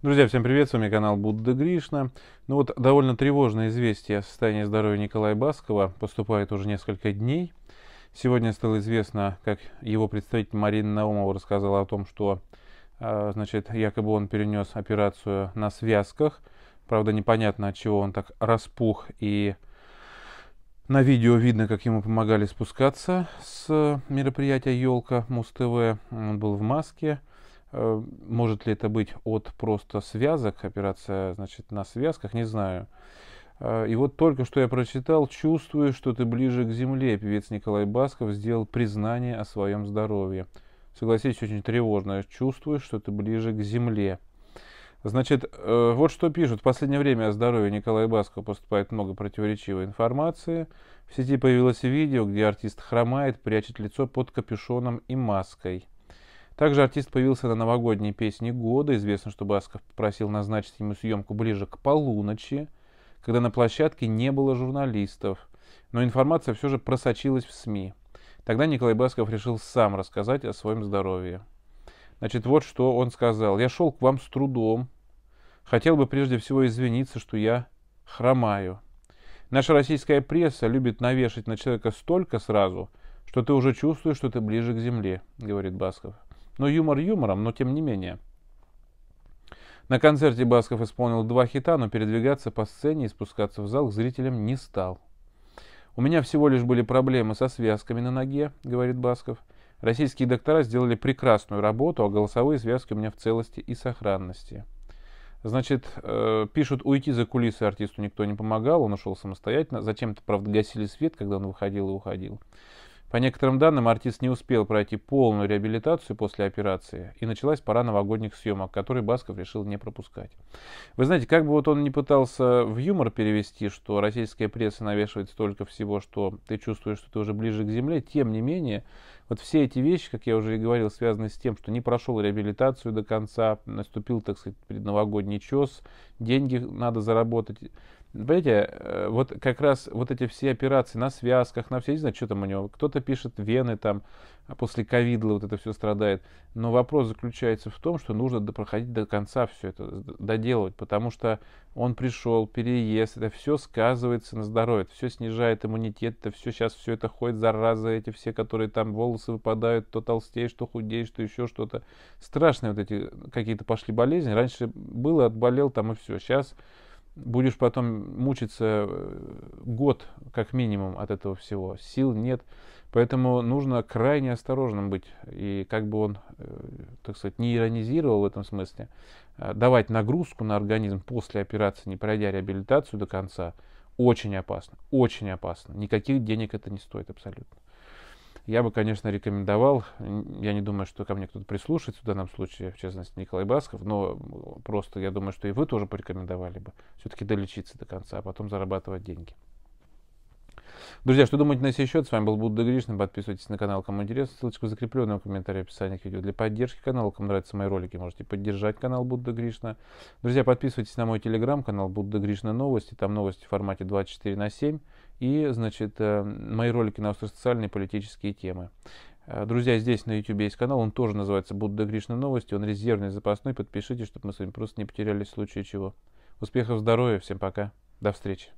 Друзья, всем привет, с вами канал Будда Гришна. Ну вот, довольно тревожное известие о состоянии здоровья Николая Баскова поступает уже несколько дней. Сегодня стало известно, как его представитель Марина Наумова рассказала о том, что, а, значит, якобы он перенес операцию на связках. Правда, непонятно, от чего он так распух и на видео видно, как ему помогали спускаться с мероприятия «Елка» Муз-ТВ. Он был в маске. Э, может ли это быть от просто связок, операция значит, на связках, не знаю. Э, и вот только что я прочитал «Чувствую, что ты ближе к земле». Певец Николай Басков сделал признание о своем здоровье. Согласитесь, очень тревожно. «Чувствую, что ты ближе к земле». Значит, э, вот что пишут. В последнее время о здоровье Николая Баскова поступает много противоречивой информации. В сети появилось видео, где артист хромает, прячет лицо под капюшоном и маской – также артист появился на новогодней песне года. Известно, что Басков попросил назначить ему съемку ближе к полуночи, когда на площадке не было журналистов. Но информация все же просочилась в СМИ. Тогда Николай Басков решил сам рассказать о своем здоровье. Значит, вот что он сказал. «Я шел к вам с трудом. Хотел бы прежде всего извиниться, что я хромаю. Наша российская пресса любит навешать на человека столько сразу, что ты уже чувствуешь, что ты ближе к земле», — говорит Басков. Но юмор юмором, но тем не менее. На концерте Басков исполнил два хита, но передвигаться по сцене и спускаться в зал к зрителям не стал. «У меня всего лишь были проблемы со связками на ноге», — говорит Басков. «Российские доктора сделали прекрасную работу, а голосовые связки у меня в целости и сохранности». Значит, э, пишут, уйти за кулисы артисту никто не помогал, он ушел самостоятельно. Зачем-то, правда, гасили свет, когда он выходил и уходил. По некоторым данным, артист не успел пройти полную реабилитацию после операции, и началась пора новогодних съемок, которые Басков решил не пропускать. Вы знаете, как бы вот он не пытался в юмор перевести, что российская пресса навешивает столько всего, что ты чувствуешь, что ты уже ближе к земле, тем не менее, вот все эти вещи, как я уже и говорил, связаны с тем, что не прошел реабилитацию до конца, наступил, так сказать, предновогодний чес, деньги надо заработать, Понимаете, э, вот как раз вот эти все операции на связках, на все, не знаю, что там у него. Кто-то пишет вены там, а после ковидла вот это все страдает. Но вопрос заключается в том, что нужно проходить до конца все это, доделывать, потому что он пришел, переезд, это все сказывается на здоровье, все снижает иммунитет, это все сейчас все это ходит, зараза эти все, которые там волосы выпадают, то толстеешь, что худеешь, что еще что-то. Страшные вот эти какие-то пошли болезни. Раньше было, отболел там и все. Сейчас будешь потом мучиться э, год как минимум от этого всего, сил нет. Поэтому нужно крайне осторожным быть. И как бы он, э, так сказать, не иронизировал в этом смысле, а давать нагрузку на организм после операции, не пройдя реабилитацию до конца, очень опасно, очень опасно. Никаких денег это не стоит абсолютно. Я бы, конечно, рекомендовал, я не думаю, что ко мне кто-то прислушается в данном случае, в частности, Николай Басков, но просто я думаю, что и вы тоже порекомендовали бы все-таки долечиться до конца, а потом зарабатывать деньги. Друзья, что думаете на сей счет? С вами был Будда Гришна. Подписывайтесь на канал, кому интересно. Ссылочку в закрепленном комментарии, описании к видео. Для поддержки канала, кому нравятся мои ролики, можете поддержать канал Будда Гришна. Друзья, подписывайтесь на мой телеграм-канал Будда Гришна Новости. Там новости в формате 24 на 7. И, значит, э, мои ролики на социальные и политические темы. Э, друзья, здесь на YouTube есть канал, он тоже называется Будда Гришна Новости, он резервный, запасной, подпишитесь, чтобы мы с вами просто не потерялись в случае чего. Успехов, здоровья, всем пока, до встречи.